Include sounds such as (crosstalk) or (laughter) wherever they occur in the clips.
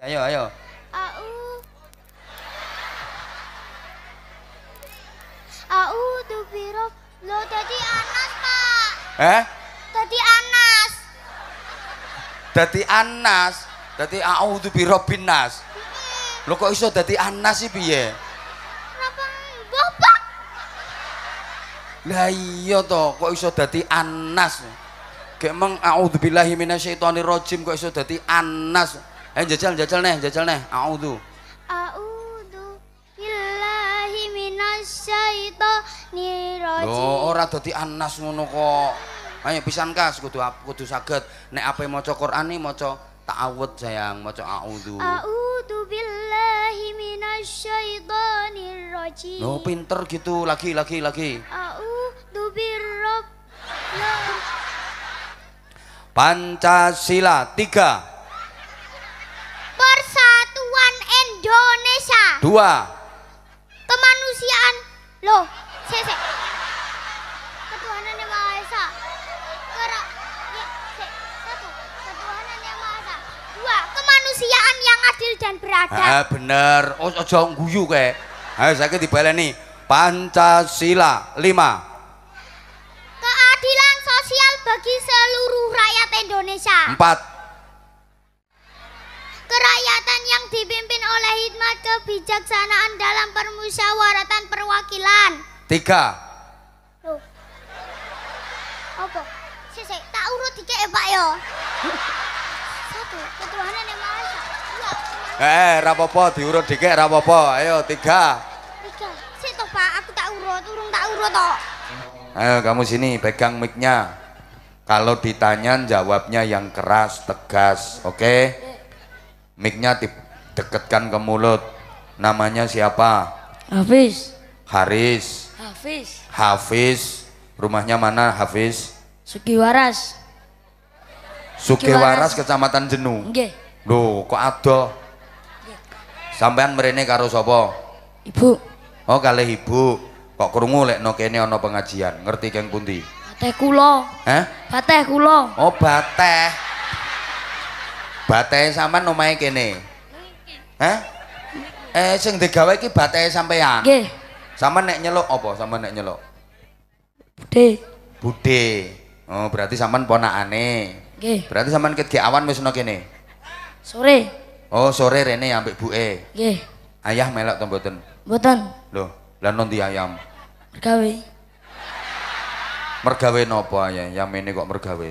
Ya, ayo, ayo. Au. Au dubirob. Lo tadi Anas, Pak. Eh? Tadi Anas. tadi Anas. tadi au dubirobin binas iya. Lo kok iso tadi Anas sih piye? Ya? Kenapa bapak? Lah iya toh, kok iso dadi Anas? Kayak emang a'udzubillahi rojim kok iso dadi Anas. Eh jajal jajal neh, jajal neh. A'udzu. A'udzu billahi minasyaitonir rajim. Loh, ora dadi anas ngono kok. Ayo pisan kas kudu kudu saged nek ape maca Quran ni maca awet sayang maca a'udzu. A'udzu billahi minasyaitonir rajim. lo pinter gitu lagi lagi lagi. A'udzu birrob Pancasila tiga Persatuan Indonesia. Dua. Kemanusiaan. Loh, sik Ketuhanan yang Maha Esa. Kera, ya, Satu, ketuhanan yang Maha Esa. Dua, kemanusiaan yang adil dan beradab. Ah, benar Oh, jauh guyu kayak. Ayo saya nih. Pancasila. Lima. Keadilan sosial bagi seluruh rakyat Indonesia. Empat kerakyatan yang dipimpin oleh hikmat kebijaksanaan dalam permusyawaratan perwakilan. Tiga. Loh. Apa? si. tak urut tiga ya eh, Pak yo. Satu, ketuhanan yang maha esa. Eh, eh rapopo diurut dikit rapopo. Ayo, tiga. Tiga. si toh Pak, aku tak urut, urung tak urut toh. Ayo kamu sini pegang micnya. Kalau ditanya jawabnya yang keras, tegas, oke? Okay? Iya, Miknya deketkan ke mulut. Namanya siapa? Hafiz. Haris. Hafiz. Hafiz. Rumahnya mana Hafiz? Sukiwaras. Sukiwaras Kecamatan Jenu. Nggih. kok ada? Sampean mrene karo sapa? Ibu. Oh, kalih ibu. Kok krungu lekno kene ana pengajian? Ngerti keng pundi? Bateh kula. Hah? Bateh Oh, bateh batai sampean omahe kene. Hah? Eh sing digawe ki batai sampean. Nggih. Sampean nek nyelok, apa? Sampean nek nyelok, bude, bude, Oh, berarti sampean ponakane. ane, Berarti sampean ket awan wis ana kene. Sore. Oh, sore rene ambek bu Nggih. Ayah melok to mboten? Mboten. Lho, lan nanti ayam. Mergawe. Mergawe nopo ayah? Yang ini kok mergawe?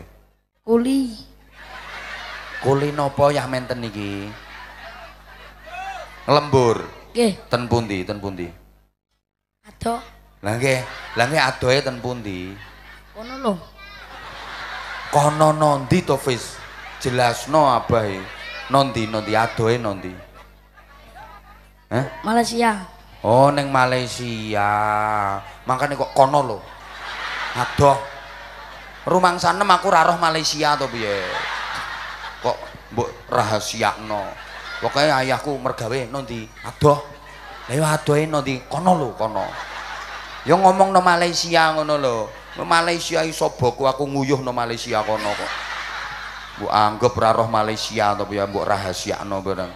Kuli kulino napa menten niki, Lembur. Nggih. Ten pundi? Ten pundi? Ado. Lah nggih. Lah nggih adohe ten pundi? Kono lho. Kono nondi to, Fis? Jelasno abahe. Nondi nondi adohe nondi. Hah? Malaysia. Oh, neng Malaysia. Makane kok kono lho. Adoh. Rumangsanem aku ra roh Malaysia to piye? kok bu mbok rahasiakno pokoke ayahku mergawe nanti adoh lha adohe nanti kono lho kono ya ngomong no Malaysia ngono lho Malaysia iso boku aku nguyuh no Malaysia kono kok Bu anggap raroh Malaysia tapi ya mbok rahasiakno bareng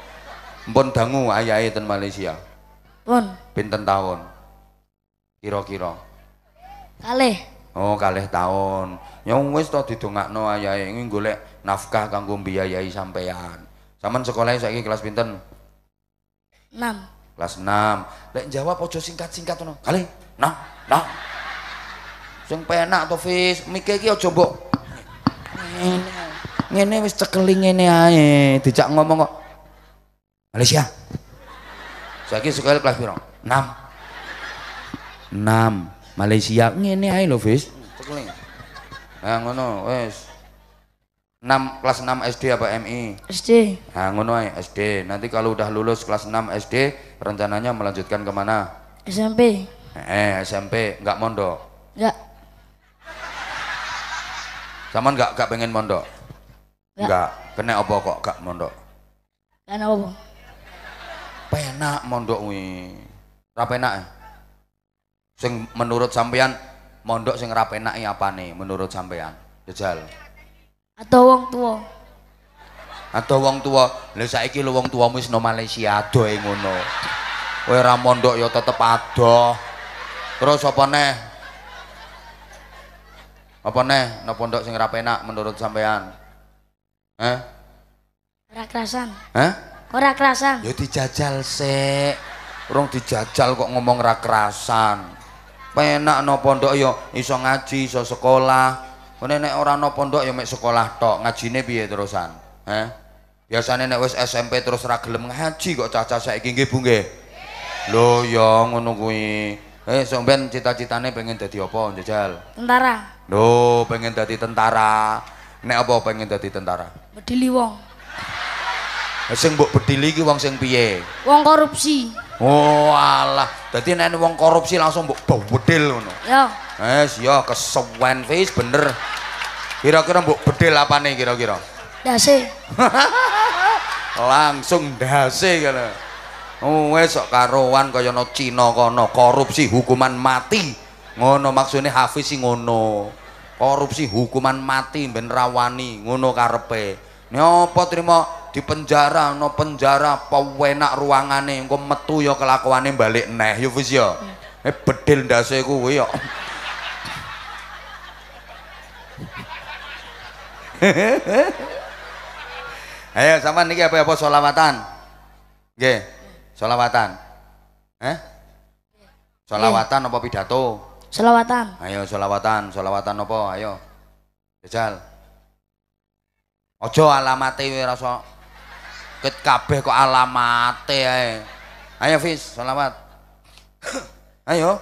mpun dangu ayahe ten Malaysia pun pinten tahun kiro kiro kalih oh kalih tahun ya wis to didongakno ayahe golek nafkah kanggo biayai sampean. Saman sekolahnya saiki kelas pinten? Enam. Kelas enam. Lek jawab ojo singkat-singkat ngono. Kali. Nah, nah. Sing penak to, Fis. mikir iki aja mbok. wis cekeling, ngene aye. dijak ngomong kok. Malaysia. Saiki sekolah kelas piro? Enam, 6. Malaysia ngene aye lho, Fis. Cekeling. Nah, ngono, wes. 6 kelas 6 SD apa MI? SD. Nah, ngono SD. Nanti kalau udah lulus kelas 6 SD, rencananya melanjutkan kemana? SMP. Eh, SMP enggak mondok. Enggak. Saman enggak enggak pengen mondok. Enggak. Kena apa kok enggak mondok? Kena apa? Penak mondok kuwi. Ra penak. E. Sing menurut sampean mondok sing ra apa nih? menurut sampean? Jajal. Atau wong tua. Atau wong tua. Lah saiki lu wong tuamu wis no Malaysia adoe ngono. Kowe ora mondok ya tetep adoh. Terus apa neh? Apa neh no pondok sing ora penak menurut sampean? Eh? Ora kerasan. Eh? Ora kerasan. Ya dijajal sik. Urung dijajal kok ngomong ora kerasan. Penak no pondok ya iso ngaji, iso sekolah, Kene oh, nek ora ana pondok ya mek sekolah tok, ngajine piye terusan? Heh. Biasane nek wis SMP terus ora gelem ngaji kok caca saiki nggih Bu nggih. Lho ya ngono kuwi. Eh sok ben cita-citane pengen dadi apa, Jajal? Tentara. Lho, pengen dadi tentara. Nek apa pengen dadi tentara? Bedili wong. Eh, sing mbok bedili iki wong sing piye? Wong korupsi. Oh alah, dadi nek wong korupsi langsung mbok bedil ngono. Ya. Eh, yes, ya kesuwen wis bener. Kira-kira mbok bedil apa nih kira-kira? Dasih. (laughs) Langsung dase kene. Wes sok karuan kaya no Cina kono, korupsi hukuman mati. Ngono maksudnya Hafiz sing ngono. Korupsi hukuman mati ben rawani ngono karepe. Nyopo trimo di penjara no penjara pewenak ruangane engko metu ya kelakuane balik neh yo ya wis ya? iya. Eh bedil ndase kuwi yo. Ya. (laughs) Ayo sama niki apa apa solawatan. g Solawatan. Eh? Solawatan apa pidato? Solawatan. Ayo solawatan, solawatan apa? Ayo. Jajal. Ojo alamate rasa ket kabeh kok alamate ae. Ayo Fis, sholawat (coughs) Ayo.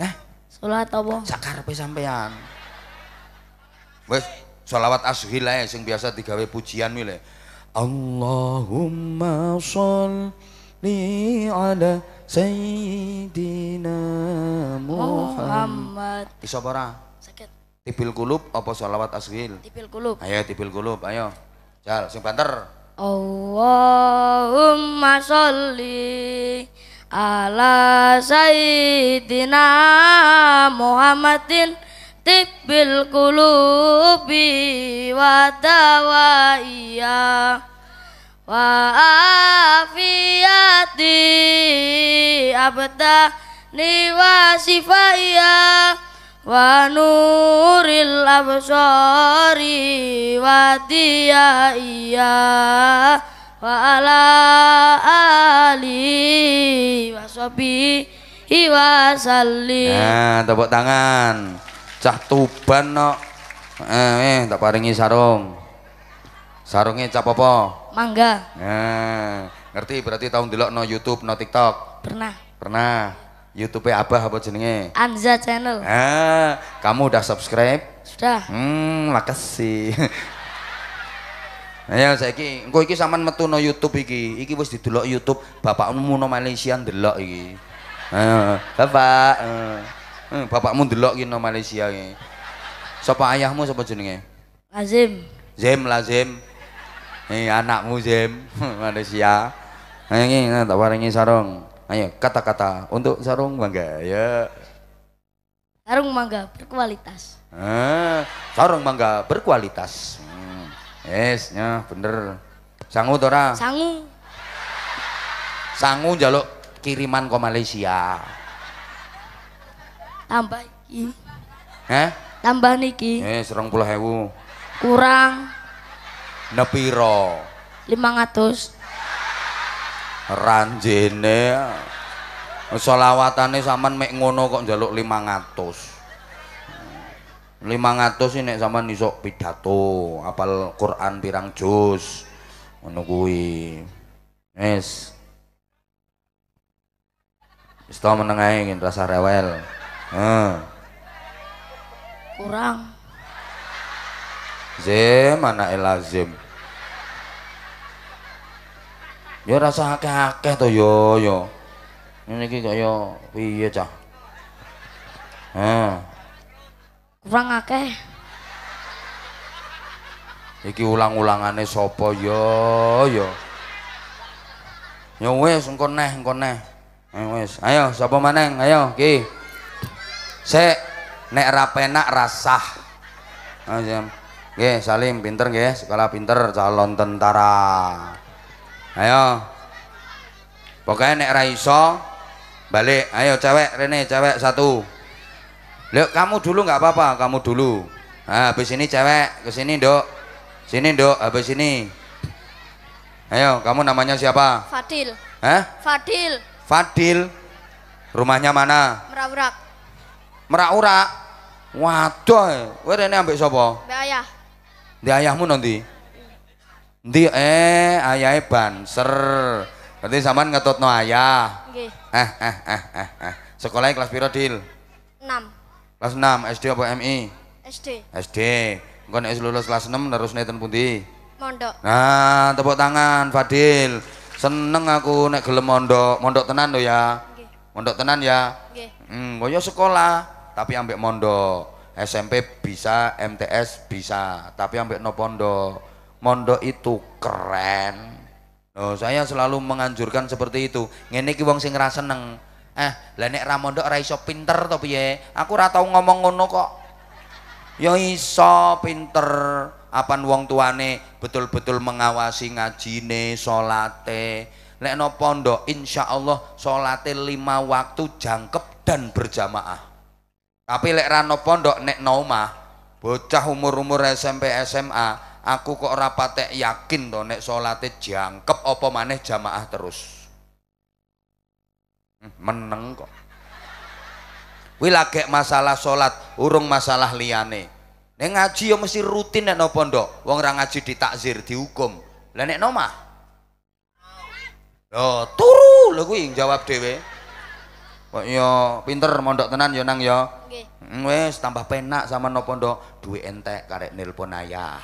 Eh? Salat apa? Sakarepe sampean. Wis, Salawat ashil ae ya, sing biasa digawe pujian mile. Allahumma sholli ala sayyidina Muhammad. Iso ora? Sakit. Tibil kulub apa salawat ashil? Tibil kulub. Ayo tibil kulub, ayo. Jal sing banter. Allahumma sholli ala sayyidina Muhammadin tibbil kulubi wa dawaiya wa afiyati abda niwa sifaiya wa nuril absari wa diyaiya wa ala ali wa sobi Iwa salim. nah tepuk tangan cah Tuban no. eh, eh tak paringi sarung sarungnya cap apa mangga eh, ngerti berarti tahun delok no YouTube no TikTok pernah pernah YouTube Abah apa jenenge? Anza Channel. Ah, kamu udah subscribe? Sudah. Hmm, makasih. Ayo (laughs) ya, iki engko iki sampean metu no YouTube iki. Iki di dulu YouTube bapakmu no Malaysia ndelok iki. Ayo, eh, bapak. Uh. Hmm, bapakmu delok ki nang Malaysia ki. Sapa ayahmu sapa jenenge? Lazim. Zem Lazim. Eh anakmu Zem (laughs) Malaysia. Ayo eh, ini tak waringi sarung. Ayo kata-kata untuk sarung mangga ya. Sarung mangga berkualitas. Eh, sarung mangga berkualitas. Hmm. Yes, ya bener. Sangu tora? Sangu. Sangu jaluk kiriman ke Malaysia tambah iki eh tambah niki eh serang puluh hewu kurang nepiro lima ratus ranjene sholawatannya saman mek ngono kok ngatus Lima 500 ini saman nisok pidato apal Quran pirang jus menunggui es Istau menengahin rasa rewel Ah. Kurang. Zim, anak elazim. Ya rasa akeh-akeh to yo yo. Ini iki kok yo piye cah? Ah. Kurang akeh. Iki ulang-ulangane sopo yo yo. yo wes engko neh engko neh. Ayo eh, wis, ayo maneng, ayo ki. Sik, nek ra penak rasah. Nah, nggih, Salim pinter nggih, sekolah pinter calon tentara. Ayo. Pokoknya nek ra iso balik. Ayo cewek rene cewek satu. Lek kamu dulu nggak apa-apa, kamu dulu. Nah, habis ini cewek ke sini, Dok. Sini, Dok, habis ini. Ayo, kamu namanya siapa? Fadil. Hah? Fadil. Fadil. Rumahnya mana? Merawrak merak-urak waduh kowe rene ambek sapa ayah ndek ayahmu nanti ndi eh ayahe banser berarti sampean ngetutno ayah eh eh eh eh eh sekolahnya kelas piro dil 6 kelas 6 SD apa MI SD SD engko nek lulus kelas 6 terus neten pundi mondok nah tepuk tangan Fadil seneng aku naik gelem mondok mondok tenan do ya mondok tenan ya nggih hmm koyo oh ya sekolah tapi ambek mondo SMP bisa MTS bisa tapi ambek no pondok mondo itu keren oh, saya selalu menganjurkan seperti itu ngene ki wong sing ngerasa seneng eh nenek ramondo ra mondok ra iso pinter to piye aku ratau ngomong ngono kok ya iso pinter apan wong tuane betul-betul mengawasi ngajine solate lek no pondok insya Allah solate lima waktu jangkep dan berjamaah tapi lek rano pondok nek noma bocah umur-umur SMP SMA aku kok rapatek yakin to nek salate jangkep opo maneh jamaah terus hmm, meneng kok kuwi lagek masalah salat urung masalah liyane nek ngaji ya mesti rutin nek no pondok wong ra ngaji ditakzir dihukum lah nek nomah lho turu lho kuwi jawab dhewe kok yo ya pinter mondok tenan yo ya, nang yo, ya. nggih mm, wis tambah penak sama nopo ndo duwe entek karek nelpon ayah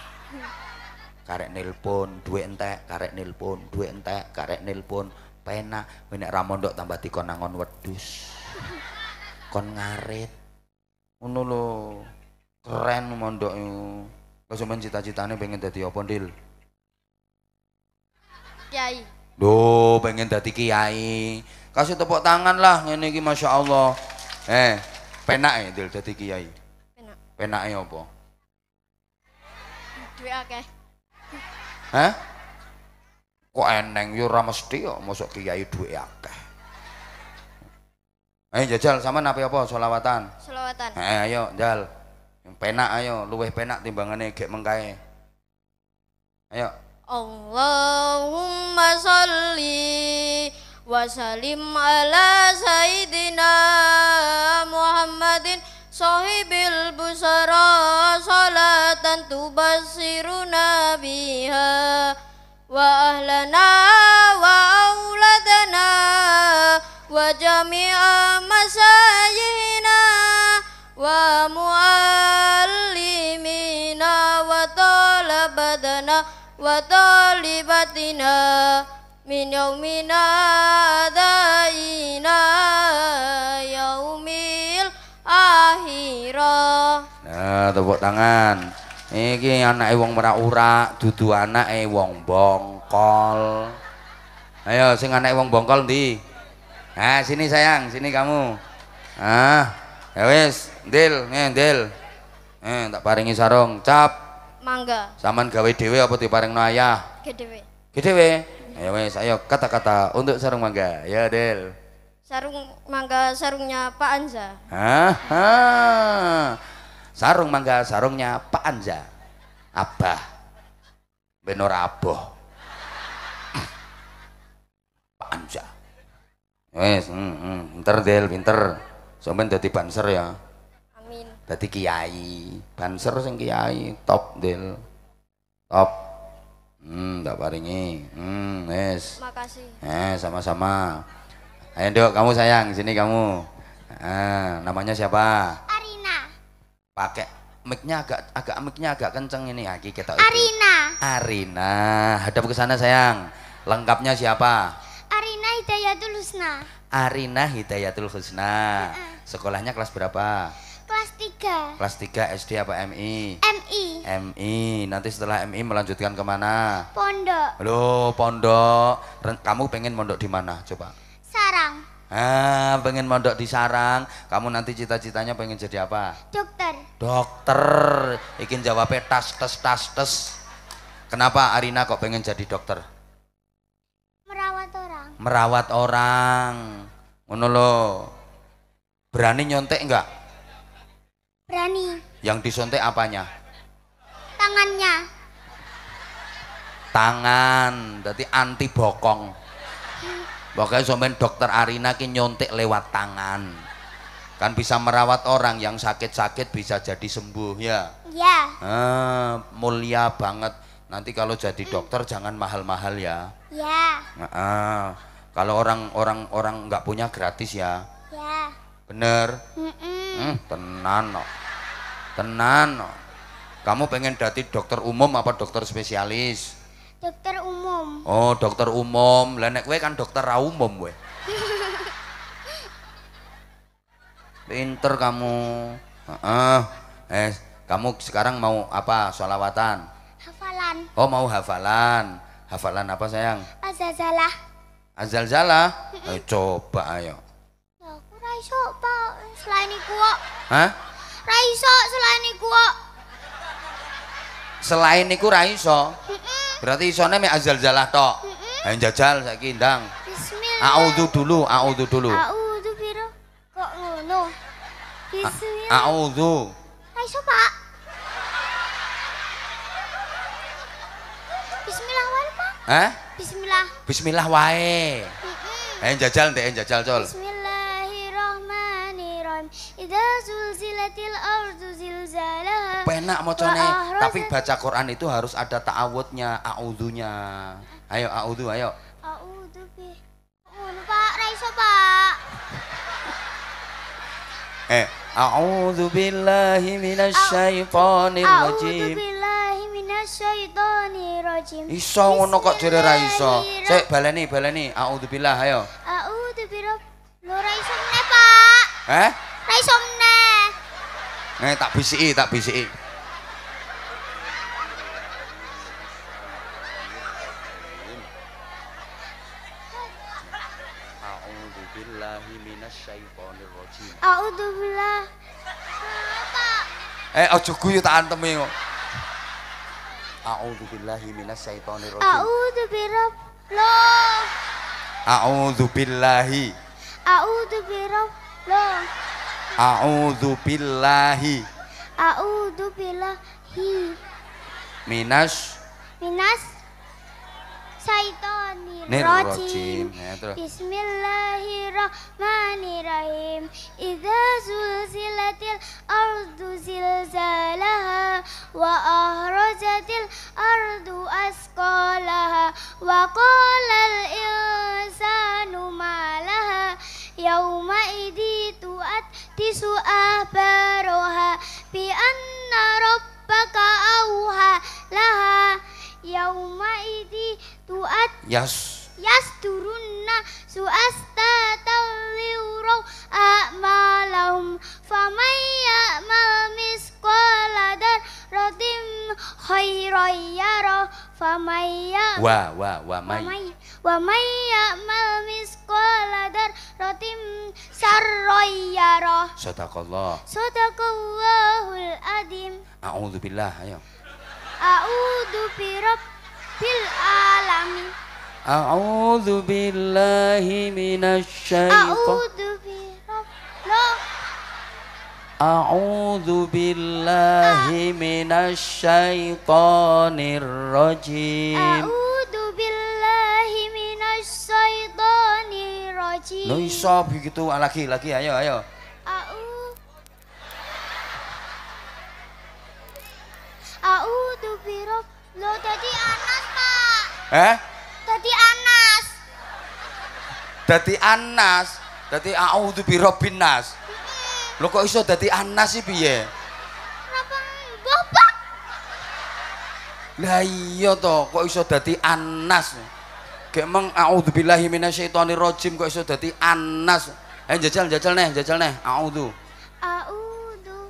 karek nelpon duwe entek karek nelpon duwe entek karek nelpon penak menek ra mondok tambah dikon nangon wedhus kon ngarit ngono lho keren mondok yo kok cuman cita-citane pengen dadi apa ndil kiai lho pengen dadi kiai kasih tepuk tangan lah ini iki Masya Allah eh penak ya Dil jadi kiai penak ya apa dua akeh eh Kok eneng yo ora masuk kok kiai duwe akeh. Ayo eh, jajal sama napi apa sholawatan sholawatan Eh ayo jal. Yang penak ayo luweh penak timbangannya gak mengkai Ayo. Allahumma sholli wasalim ala sayidina Muhammadin sahibil busara salatan tubasiru nabiha wa ahlana wa auladana wa jami'a masayihina wa mu'allimina wa talabadana wa talibatina من minyak ذا إلى يوم akhirah. Nah, tepuk tangan. Ini, anak wong merak-urak, dudu anak wong bongkol. Ayo sing anak wong bongkol di. Nah, sini sayang, sini kamu. Ah, ya wis, ndil, ndil. Eh, tak paringi sarung, cap. Mangga. Saman gawe dewe apa no ayah? gede Gedewe. Ayo wes, ayo kata-kata untuk sarung mangga. Ya, Del. Sarung mangga sarungnya Pak Anza. Aha. Sarung mangga sarungnya Pak Anza. Abah. Benor aboh. Pak Anza. Wes, hmm, hmm. pinter Del, pinter. Sampeyan dadi banser ya. Amin. Dadi kiai, banser sing kiai, top Del. Top. Hmm, tak paringi. Hmm, yes. Makasih. Eh, sama-sama. Ayo, Dok, kamu sayang, sini kamu. Eh, namanya siapa? Arina. Pakai mic agak agak mic agak kenceng ini ya, nah, kita. Arina. Arina, hadap ke sana sayang. Lengkapnya siapa? Arina Hidayatul Husna. Arina Hidayatul Husna. Sekolahnya kelas berapa? kelas 3. Kelas 3 SD apa MI? MI. MI. Nanti setelah MI melanjutkan kemana? Pondok. lo pondok. Kamu pengen mondok di mana? Coba. Sarang. Ah, pengen mondok di sarang. Kamu nanti cita-citanya pengen jadi apa? Dokter. Dokter. Ikin jawabnya tas tes tas tes. Kenapa Arina kok pengen jadi dokter? Merawat orang. Merawat orang. Ngono Berani nyontek enggak? Berani. Yang disuntik apanya? Tangannya. Tangan, berarti anti bokong. Pokoknya somen dokter Arina ki nyontek lewat tangan. Kan bisa merawat orang yang sakit-sakit bisa jadi sembuh ya. Iya. Ah, mulia banget. Nanti kalau jadi dokter mm. jangan mahal-mahal ya. Iya. Ah, ah. kalau orang-orang orang nggak orang, orang punya gratis ya. Iya bener mm -mm. Hmm, tenan no. tenan no. kamu pengen dati dokter umum apa dokter spesialis dokter umum oh dokter umum lenek gue kan dokter umum gue (laughs) pinter kamu uh -uh. eh kamu sekarang mau apa sholawatan hafalan oh mau hafalan hafalan apa sayang azalzalah azalzalah eh, coba ayo iso, Pak. Selain iku kok. Hah? Ra iso selain iku kok. Selain iku ra iso. Berarti isone mek azal jalah tok. Mm Ayo jajal saiki ndang. Bismillah. dulu, auzu dulu. auzu piro Kok ngono? Bismillah. A'udzu. Ra iso, Pak. Bismillah wae, Pak. Hah? Bismillah. Bismillah wae. Heeh. Ayo jajal ndek, jajal, Col. Bismillah. Idza zulzilatil ardu zilzalaha. Penak mocone, tapi baca Quran itu harus ada ta'awudnya, audunya Ayo audu ayo. audu bi. Ngono oh, Pak, ra Pak. Eh, audu billahi minasyaitonir rajim. A'udzu rajim. Iso ngono kok jere ra iso. Sik baleni, baleni. A'udzu billah, ayo. audu bi Lho ra iso meneh, Pak. Eh? Ra iso meneh. Eh tak bisiki, tak bisiki. A'udzubillah. Eh aja guyu tak antemi kok. A'udzubillahi tuh A'udzubirab. Lo. tuh A'udzubirob. Lo. A'udzu billahi. A'udzu billahi. Minas. Minas. rajim. Ya, Bismillahirrahmanirrahim. Idza zulzilatil ardu zilzalaha wa ahrajatil ardu asqalaha wa qalal insanu malaha yauma idhi tu'at tisu abaroha bi anna rabbaka auha laha yauma idi tuat yas yas turunna suasta taliuro amalahum famaya mal miskoladar rotim khairoyaro famaya ya wa wa wa may wa may ya'mal misqala darratin sarran yarah sadaqallah sadaqallahul adim a'udzu billah ayo a'udzu bi rabbil alamin a'udzu billahi minasy syaitan a'udzu bi rabbil billahi ah. minasy syaithanir rajim. الرجيم Haji. Lo iso begitu ah, lagi lagi ayo ayo. Au. Au tu birob lo tadi Anas pak. Eh? Tadi Anas. Tadi Anas. Tadi au tu birob binas. Lo kok iso tadi Anas sih biye? Lah iya toh kok iso tadi Anas audo Gemeng a'udzubillahi rojim kok sudah di anas. Eh jajal jajal neh, jajal neh. A'udzu. A'udzu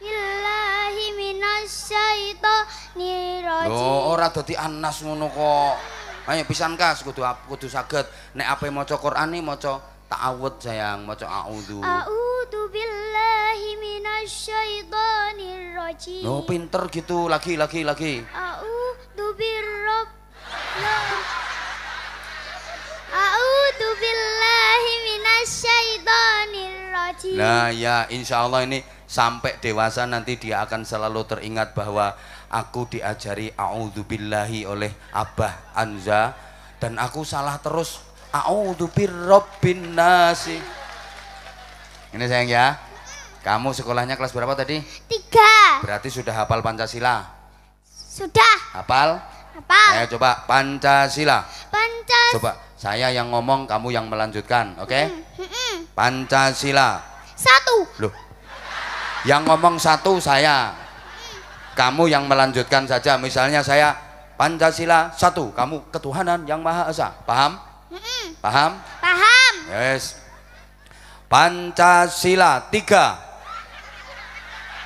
billahi minasyaitonirrajim. Loh, orang dadi anas ngono kok. Ayo pisan kas kudu kudu saged nek apa cokor ani, mau cok tak awet sayang, mau cok audo. a'udzu. A'udzu billahi rojim. Lo pinter gitu lagi lagi lagi. Audo birrabb. A'udzu billahi minasyaitonir rajim. Nah, ya insya Allah ini sampai dewasa nanti dia akan selalu teringat bahwa aku diajari a'udzubillahi oleh Abah Anza dan aku salah terus a'udzu nasi. Ini sayang ya. Kamu sekolahnya kelas berapa tadi? Tiga. Berarti sudah hafal Pancasila? Sudah. Hafal? Hafal. Ayo coba Pancasila. Pancasila. Coba saya yang ngomong, kamu yang melanjutkan, oke? Okay? Mm, mm, mm. Pancasila. Satu. Loh. Yang ngomong satu saya. Kamu yang melanjutkan saja. Misalnya saya Pancasila satu, kamu ketuhanan yang maha esa. Paham? -mm. mm. Paham? Paham. Yes. Pancasila tiga.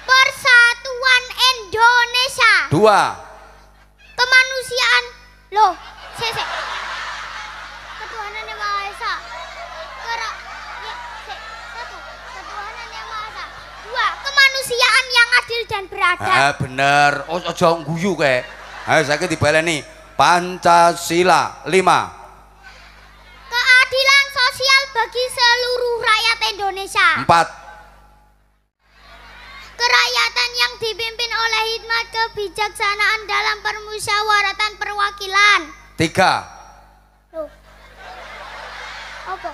Persatuan Indonesia. Dua. Kemanusiaan. Loh, kemanusiaan yang adil dan beradab. Ah bener. Oh aja guyu kayak. Ayo saya dibaleni. Pancasila 5. Keadilan sosial bagi seluruh rakyat Indonesia. 4. Kerakyatan yang dipimpin oleh hikmat kebijaksanaan dalam permusyawaratan perwakilan. 3. Oh, Apa?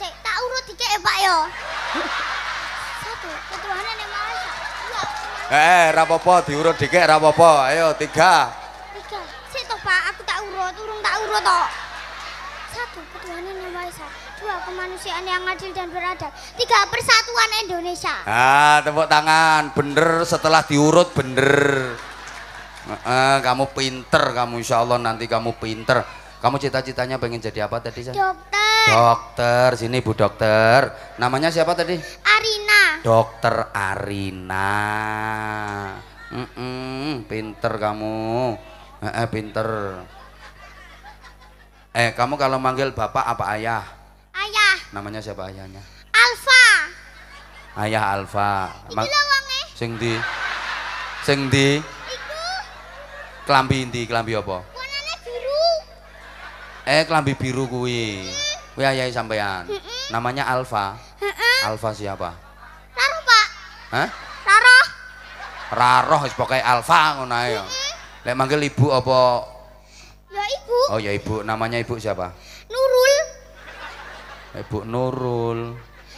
Sik, tak urut ya Pak ya. (laughs) Satu, ketuhanan yang Eh, rapopo diurut dikek rapopo. Ayo tiga. Tiga. si toh Pak, aku tak urut, urung tak urut toh. Satu, ketuanya yang maha esa. Dua, kemanusiaan yang adil dan beradab. Tiga, persatuan Indonesia. Ah, tepuk tangan. Bener setelah diurut bener. Eh, kamu pinter kamu insya Allah nanti kamu pinter. Kamu cita-citanya pengen jadi apa tadi? Dokter. Dokter, sini Bu Dokter. Namanya siapa tadi? Arina. Dokter Arina. Mm -mm, pinter kamu. Eh, eh, pinter. Eh, kamu kalau manggil bapak apa ayah? Ayah. Namanya siapa ayahnya? Alfa. Ayah Alfa. Sing ndi? Sing ndi? Iku. Klambi ndi? apa? biru. Eh, Kelambi biru kuwi. Kuwi ayahe sampean. Namanya Alfa. Alfa siapa? Hah? Raroh. Raroh wis pokoke alfa ngono ae. Lek manggil ibu apa? Ya ibu. Oh ya ibu, namanya ibu siapa? Nurul. Ibu Nurul.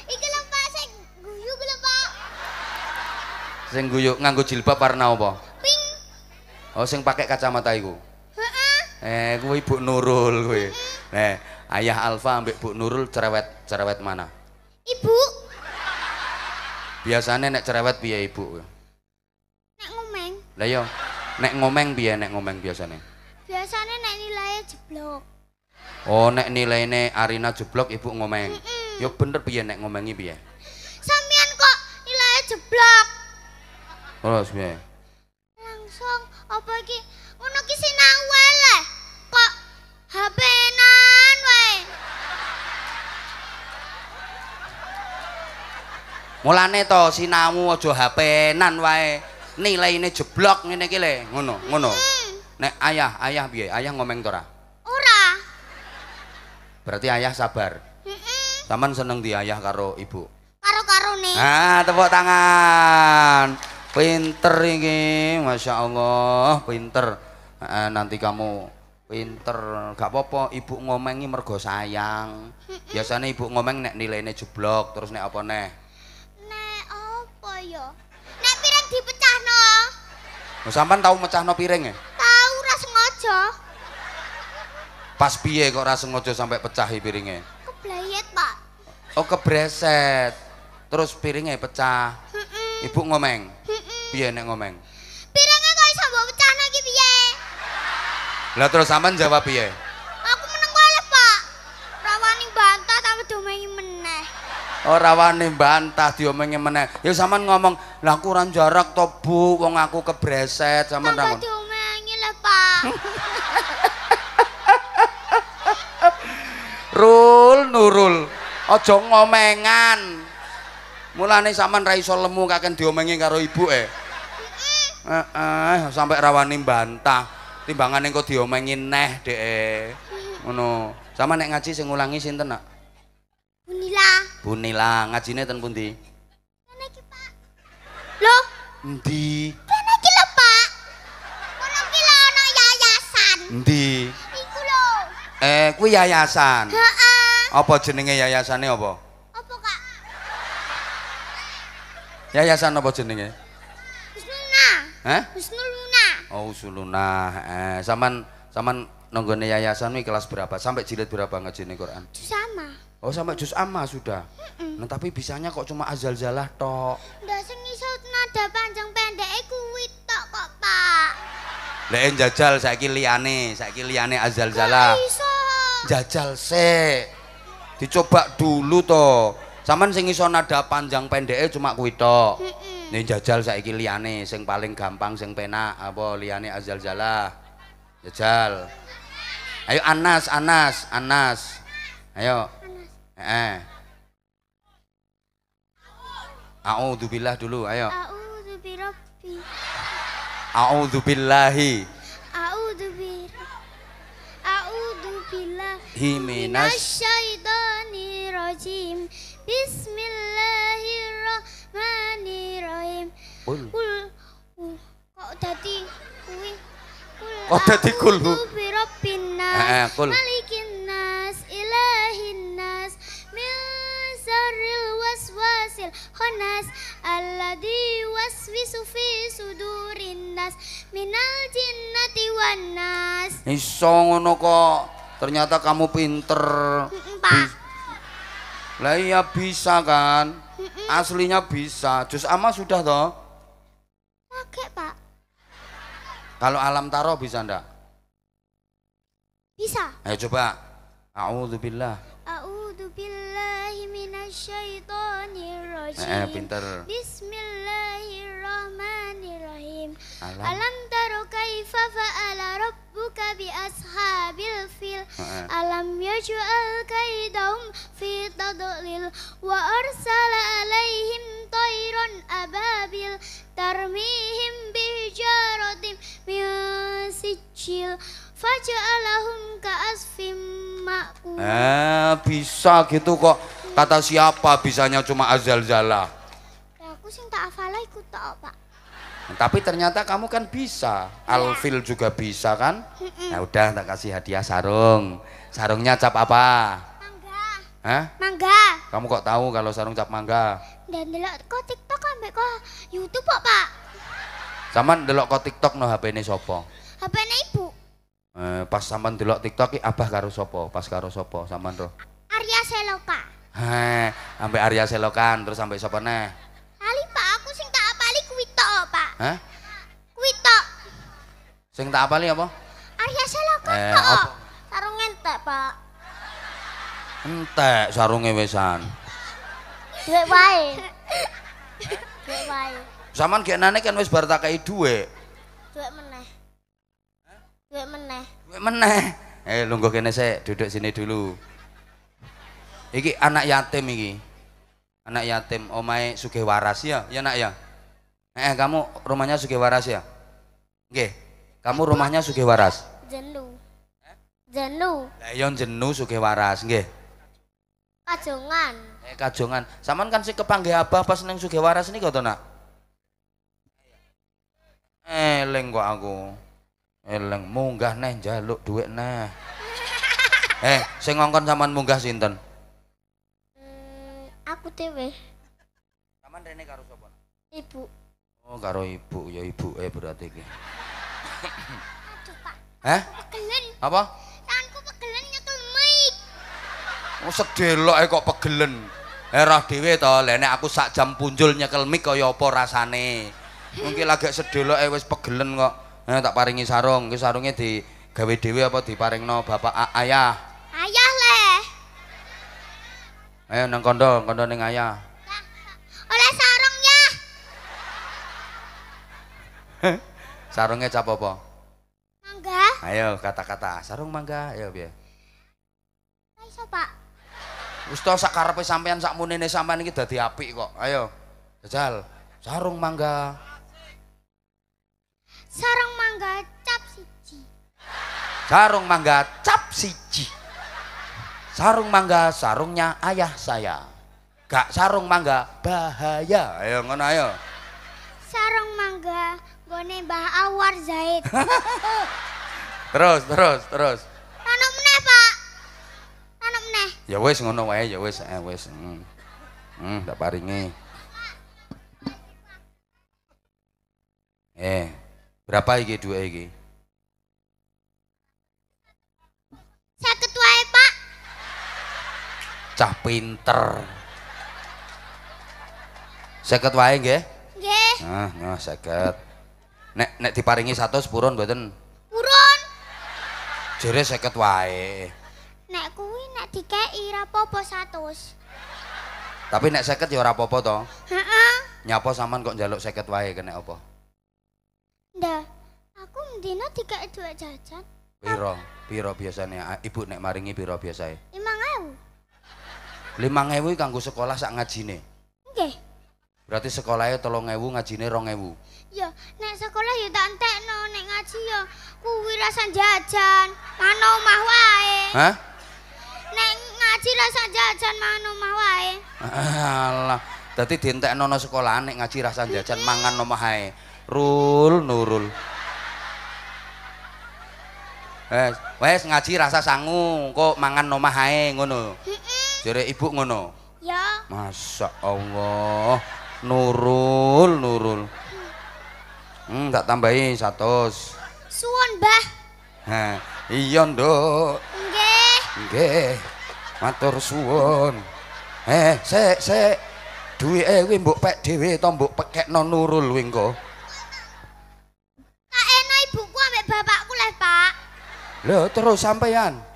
Iki lho Pak, sing guyu ku Pak. Sing guyu nganggo jilbab warna apa? Pink. Oh sing pakai kacamata ibu Eh, kuwi Ibu Nurul kuwi. Nah, ayah Alfa ambek ibu Nurul cerewet cerewet mana? Ibu. Biasanya nek cerewet biaya ibu? Nek ngomeng. Lah yo, iya. Nek ngomeng biaya, nek ngomeng biasanya. Biasanya nek nilai jeblok. Oh, nek nilainya Arina jeblok ibu ngomeng. Mm -mm. yo bener biaya nek ngomengi biaya. Sampean kok nilai jeblok. Terus biaya? Langsung apa ki Ngono ki sinau Kok HP Mulane to sinamu aja HP-nan wae. nilai ini jeblok ngene iki le, ngono, ngono. Hmm. Nek ayah, ayah piye? Ayah ngomeng tora ora? Berarti ayah sabar. Taman seneng di ayah karo ibu. karo nih Ah, tepuk tangan. Pinter ini Masya Allah, pinter. Eh, nanti kamu pinter gak popo apa ibu ngomengi mergo sayang biasanya ibu ngomeng nek nilainya jeblok terus nek apa nek Nah, sampean tahu mecahno no ya? Tahu ras ngojo. Pas piye kok ras ngojo sampai pecahi piringnya? Keblayet, Pak. Oh, kebreset. Terus piringnya pecah. Ibu ngomeng. piye nek ngomeng? Piringnya kok iso bawa pecah lagi piye? Lah terus sampan jawab piye? Aku menang wae, Pak. Rawani bantah tapi domengi meneh. Oh, rawani bantah diomengi meneh. Ya sampan ngomong, Lah aku ora jarak to, Bu. Wong aku kebreset sama nang. Kok diomongi lah, Pak. (laughs) Rul Nurul, aja ngomengan. Mulane sampean ra iso lemu kaken diomengi karo ibu e. Heeh, eh, sampe rawani bantah. Timbangane engko diomengi neh, Dek. E. Ngono. Sama nek ngaji sing ngulangi sinten, Nak? Bunila. Bunila, ngajine ten pundi? Loh? Endi? Kene iki lho, Pak. Kono ki lho ana yayasan. Endi? Iku lho. Eh, kuwi yayasan. Heeh. Apa jenenge yayasane apa? Apa, Kak? Yayasan apa jenenge? usuluna, hah? usuluna. Oh, usuluna, Eh, saman saman nonggone yayasan ini kelas berapa? Sampai jilid berapa ngajine Quran? Jus ama. Oh, sampai jus ama sudah. Mm Nah, tapi bisanya kok cuma azal-zalah tok. sing lah iya, panjang pendek kuwi tok kok, Pak. Lek eh, jajal saiki liyane, saiki liyane azal-zala. Jajal sik. Dicoba dulu to. Saman sing iso nada panjang pendek cuma kuitok. tok. Heeh. Mm -mm. jajal saiki liyane sing paling gampang sing penak apa liyane azal-zala. Jajal. Ayo Anas, Anas, Anas. Ayo. Anas. Eh. eh. A'udzubillah dulu, ayo bi rabbi. A'udzu billahi. A'udzu bi A'udzu billahi rajim. Bismillahirrahmanirrahim. Kul, kul, Kok dadi kuwi? Kok dadi kul, Bi rabbin nas. Eh, eh, kul. Malik minal jinnati wan nas. Iso ngono kok. Ternyata kamu pinter. Pak. Lah iya bisa kan? Aslinya bisa. Jus ama sudah toh? Pakai, Pak. Kalau alam taro bisa ndak? Bisa. Ayo coba. A'udzubillah. Eh, eh, pinter. Bismillahirrahmanirrahim. Alam, Alam taru kaifa fa'ala rabbuka bi ashabil fil. Eh, eh. Alam yaj'al kaidahum fi tadlil wa arsala alaihim tayran ababil tarmihim bihijaratin min sijil faja'alahum ka'asfim makul. Eh, bisa gitu kok. Kata siapa bisanya cuma azal zala? Ya aku sih tak hafal ikut tak, Pak. Tapi ternyata kamu kan bisa. Ya. Alfil juga bisa kan? ya Nah, udah tak kasih hadiah sarung. Sarungnya cap apa? Mangga. Hah? Mangga. Kamu kok tahu kalau sarung cap mangga? Dan delok kok TikTok ambek kok YouTube kok, Pak. Saman delok kok TikTok no hp ini sopo hp ini Ibu. Eh, pas Saman delok TikTok abah karo sopo Pas karo sopo Saman roh? Arya Seloka. Heh, sampai Arya Selokan terus sampai siapa nih? Ali Pak, aku sing tak apa kuwi kuito Pak. Hah? Kuito. Sing tak apali apa? Arya Selokan eh, kok. Apa? Sarung entek, Pak. Entek sarungnya besan. Dua wae. Dua wae. Saman genane kan wis bar tak kayak dua. Dua meneh. Dua meneh. Dua meneh. Eh, lunggu kene saya duduk sini dulu. Iki anak yatim iki. Anak yatim omae sugih waras ya, ya nak ya. Eh kamu rumahnya sugih waras ya? Nggih. Kamu rumahnya sugih waras? Jenu. Eh? Jenu. Lah yon iya, jenu sugih waras, nggih. Kajongan. Eh kajongan. Saman kan sing kepanggih Abah pas seneng sugih waras niku to, Nak? Eh kok aku. Eleng munggah neh njaluk dhuwit neh. Eh, sing ngongkon sampean munggah sinten? aku dewe Taman rene karo sapa ibu oh karo ibu ya ibu eh berarti iki aduh pak eh pegelen apa tanganku pegelen nyekel mic oh sedelok eh, kok pegelen Erah eh, dhewe to, lene aku sak jam punjul nyekel mic kaya apa rasane. Mungkin lagi sedelok eh wis pegelen kok. Eh tak paringi sarung, iki sarunge digawe dhewe apa diparingno bapak ayah? Ayo nang kondo, kondo neng ayah. Oleh sarungnya. sarungnya cap apa? Mangga. Ayo kata-kata, sarung mangga, ayo biar. Ayo Pak. ustaz to sak sampaian sampean sak munene sampean iki dadi apik kok. Ayo. Jajal. Sarung mangga. Sarung mangga cap siji. Sarung mangga cap siji sarung mangga sarungnya ayah saya gak sarung mangga bahaya ayo ngono ayo sarung mangga gone Mbah Awar Zaid (laughs) terus terus terus ana meneh Pak ana meneh ya wes ngono wae ya wes eh wes, hmm hmm tak paringi eh berapa iki duwe iki cah pinter seket wae nggih nggih nah nah seket nek nek diparingi satu purun mboten purun jere seket wae nek kuwi nek dikeki ra apa-apa tapi nek seket ya ora apa to heeh nyapa sampean kok njaluk seket wae kena apa ndak aku ndina dikeki dhuwit jajan piro piro biasanya ibu nek maringi piro biasanya lima ngewu ewu kanggo sekolah sak nih. Oke. Berarti sekolahnya tolong ngaji nih rong ngewu Ya, nek sekolah ya tak entek no, nek ngaji ya kuwi rasa jajan, mana omah wae. Hah? Nek ngaji rasa jajan mana omah wae. Alah, di dientekno no sekolah nek ngaji rasa jajan mangan omah wae Rul nurul. Wes, eh, wes ngaji rasa sangu, kok mangan omah ae ngono. Heeh. Jare ibu ngono? Ya. Masya Allah. Nurul, Nurul. Hmm, tak tambahi 100. Suwon, Mbah. Ha, iya, Nduk. Nggih. Nggih. Matur suwon. Eh, sik, sik. Duit eh kuwi mbok pek dhewe to mbok pekekno Nurul kuwi engko. Tak enak ibuku ambek bapakku leh, Pak. Lho, terus sampeyan.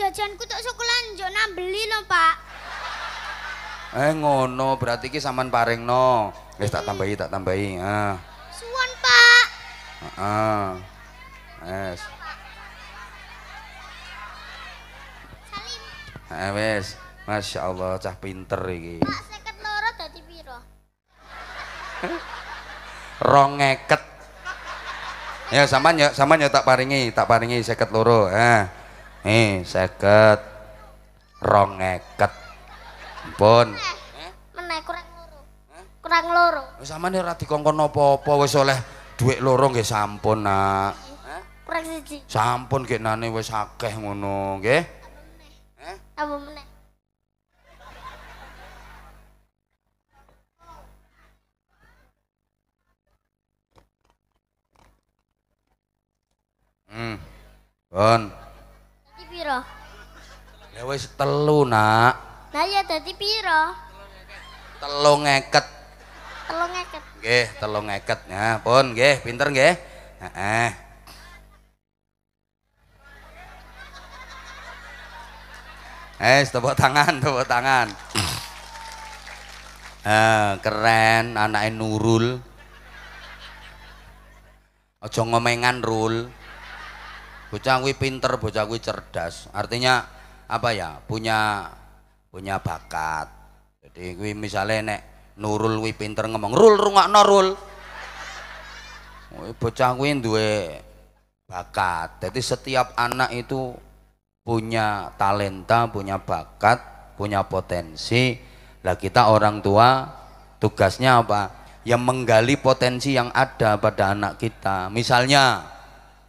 jajanku tak suka njok nang beli lho, Pak. Eh ngono, berarti saman pareng no Wis tak tambahi, tak tambahi. Ah. Suan Pak. Ah. Wes. Salim. Eh wes. Masya Allah, cah pinter iki. Pak, seket loro dadi piro? (laughs) Rong eket. Ya sama ya sama ya tak paringi, tak paringi seket loro. Eh. Nih, seket rongeket pun menaik kurang loro kurang loro sama nih rati kongkon apa apa wes oleh duit loro gak sampun nak kurang siji sampun gak nane wes akeh ngono gak apa meneh Hmm. Bon. Hmm. piro? Ya wis telu, Nak. Lah ya dadi piro? Telung ngeket. Telung ngeket. Nggih, telung ngeket Ya, pun nggih, pinter nggih. Heeh. Eh, tepuk tangan, tepuk tangan. Eh, keren anaknya Nurul. Aja ngomengan Rul bocah kuwi pinter bocah kuwi cerdas artinya apa ya punya punya bakat jadi kuwi misalnya nek Nurul kuwi pinter ngomong rul rungokno rul bocah kuwi duwe bakat jadi setiap anak itu punya talenta punya bakat punya potensi lah kita orang tua tugasnya apa yang menggali potensi yang ada pada anak kita misalnya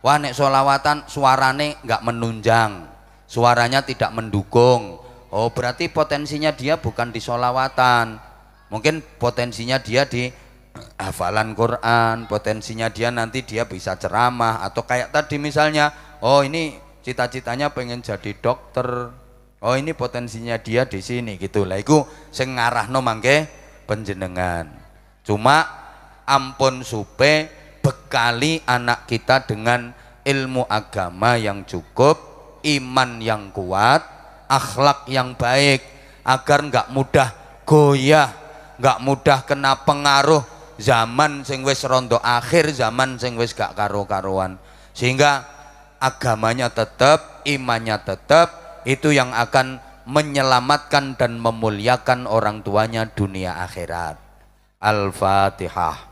Wah nek solawatan suarane nggak menunjang, suaranya tidak mendukung. Oh berarti potensinya dia bukan di solawatan, mungkin potensinya dia di hafalan Quran, potensinya dia nanti dia bisa ceramah atau kayak tadi misalnya, oh ini cita-citanya pengen jadi dokter, oh ini potensinya dia di sini gitu lah. itu sengarah no mangke penjenengan. Cuma ampun supe bekali anak kita dengan ilmu agama yang cukup, iman yang kuat, akhlak yang baik, agar nggak mudah goyah, nggak mudah kena pengaruh zaman sing wis rondo akhir, zaman sing wis gak karo-karuan. Sehingga agamanya tetap, imannya tetap, itu yang akan menyelamatkan dan memuliakan orang tuanya dunia akhirat. Al-Fatihah.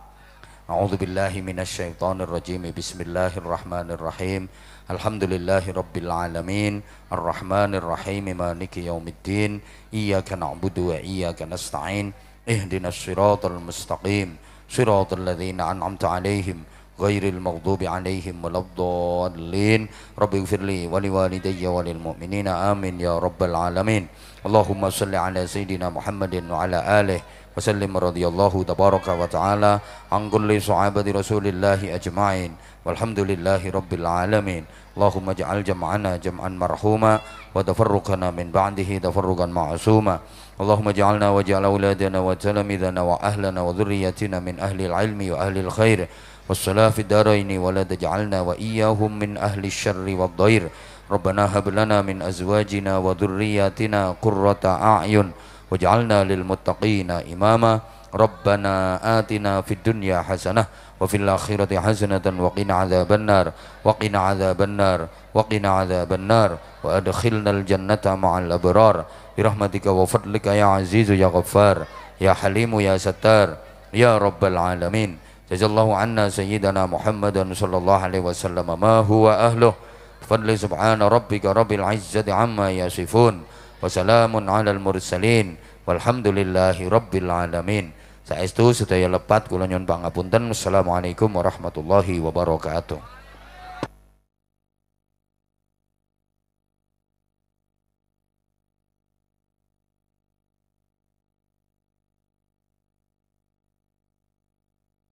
أعوذ بالله من الشيطان الرجيم بسم الله الرحمن الرحيم الحمد لله رب العالمين الرحمن الرحيم مالك يوم الدين إياك نعبد وإياك نستعين اهدنا الصراط المستقيم صراط الذين أنعمت عليهم غير المغضوب عليهم ولا الضالين رب اغفر لي ولوالدي وللمؤمنين آمين يا رب العالمين اللهم صل على سيدنا محمد وعلى آله وسلم رضي الله تبارك وتعالى عن كل صحابة رسول الله أجمعين والحمد لله رب العالمين اللهم اجعل جمعنا جمعا مرحوما وتفرقنا من بعده تفرقا معصوما اللهم اجعلنا واجعل أولادنا وتلاميذنا وأهلنا وذريتنا من أهل العلم وأهل الخير والصلاة في الدارين ولا تجعلنا وإياهم من أهل الشر والضير ربنا هب لنا من أزواجنا وذرياتنا قرة أعين وجعلنا للمتقين إماما ربنا آتنا في الدنيا حسنة وفي الآخرة حسنة وقنا عذاب النار وقنا عذاب النار وقنا عذاب النار وأدخلنا الجنة مع الأبرار برحمتك وفضلك يا عزيز يا غفار يا حليم يا ستار يا رب العالمين جزا الله عنا سيدنا محمد صلى الله عليه وسلم ما هو أهله فضل سبحان ربك رب العزة عما يصفون Wassalamun alal mursalin. Walhamdulillahi rabbil alamin. Saestu sedaya lepat kula nyuwun pangapunten. Assalamualaikum warahmatullahi wabarakatuh.